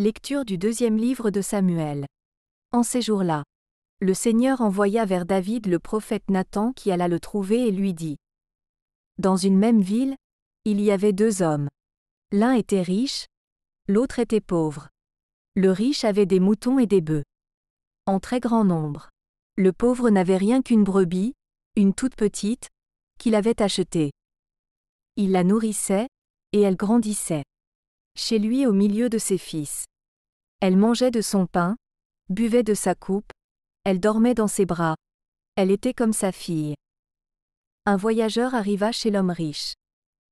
Lecture du deuxième livre de Samuel. En ces jours-là, le Seigneur envoya vers David le prophète Nathan qui alla le trouver et lui dit. Dans une même ville, il y avait deux hommes. L'un était riche, l'autre était pauvre. Le riche avait des moutons et des bœufs. En très grand nombre. Le pauvre n'avait rien qu'une brebis, une toute petite, qu'il avait achetée. Il la nourrissait, et elle grandissait chez lui au milieu de ses fils. Elle mangeait de son pain, buvait de sa coupe, elle dormait dans ses bras. Elle était comme sa fille. Un voyageur arriva chez l'homme riche.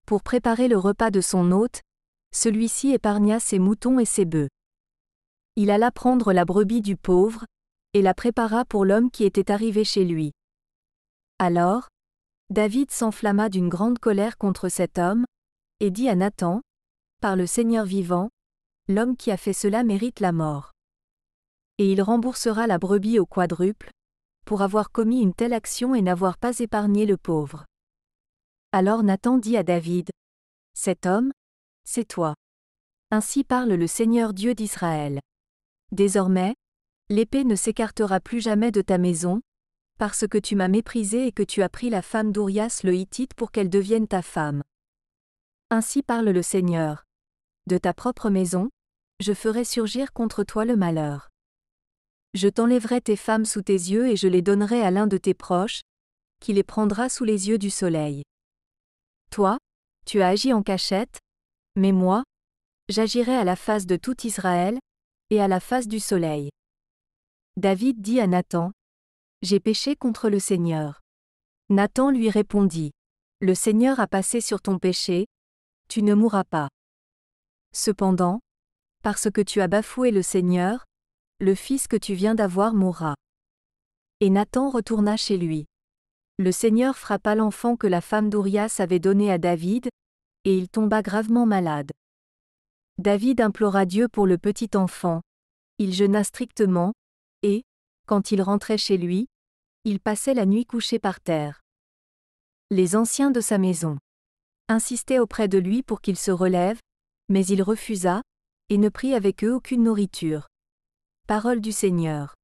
Pour préparer le repas de son hôte, celui-ci épargna ses moutons et ses bœufs. Il alla prendre la brebis du pauvre, et la prépara pour l'homme qui était arrivé chez lui. Alors, David s'enflamma d'une grande colère contre cet homme, et dit à Nathan, par le Seigneur vivant, l'homme qui a fait cela mérite la mort. Et il remboursera la brebis au quadruple, pour avoir commis une telle action et n'avoir pas épargné le pauvre. Alors Nathan dit à David, Cet homme, c'est toi. Ainsi parle le Seigneur Dieu d'Israël. Désormais, l'épée ne s'écartera plus jamais de ta maison, parce que tu m'as méprisé et que tu as pris la femme d'Urias le Hittite pour qu'elle devienne ta femme. Ainsi parle le Seigneur de ta propre maison, je ferai surgir contre toi le malheur. Je t'enlèverai tes femmes sous tes yeux et je les donnerai à l'un de tes proches, qui les prendra sous les yeux du soleil. Toi, tu as agi en cachette, mais moi, j'agirai à la face de tout Israël, et à la face du soleil. David dit à Nathan, J'ai péché contre le Seigneur. Nathan lui répondit, Le Seigneur a passé sur ton péché, tu ne mourras pas. Cependant, parce que tu as bafoué le Seigneur, le fils que tu viens d'avoir mourra. Et Nathan retourna chez lui. Le Seigneur frappa l'enfant que la femme d'Urias avait donné à David, et il tomba gravement malade. David implora Dieu pour le petit enfant. Il jeûna strictement, et, quand il rentrait chez lui, il passait la nuit couché par terre. Les anciens de sa maison insistaient auprès de lui pour qu'il se relève, mais il refusa, et ne prit avec eux aucune nourriture. Parole du Seigneur.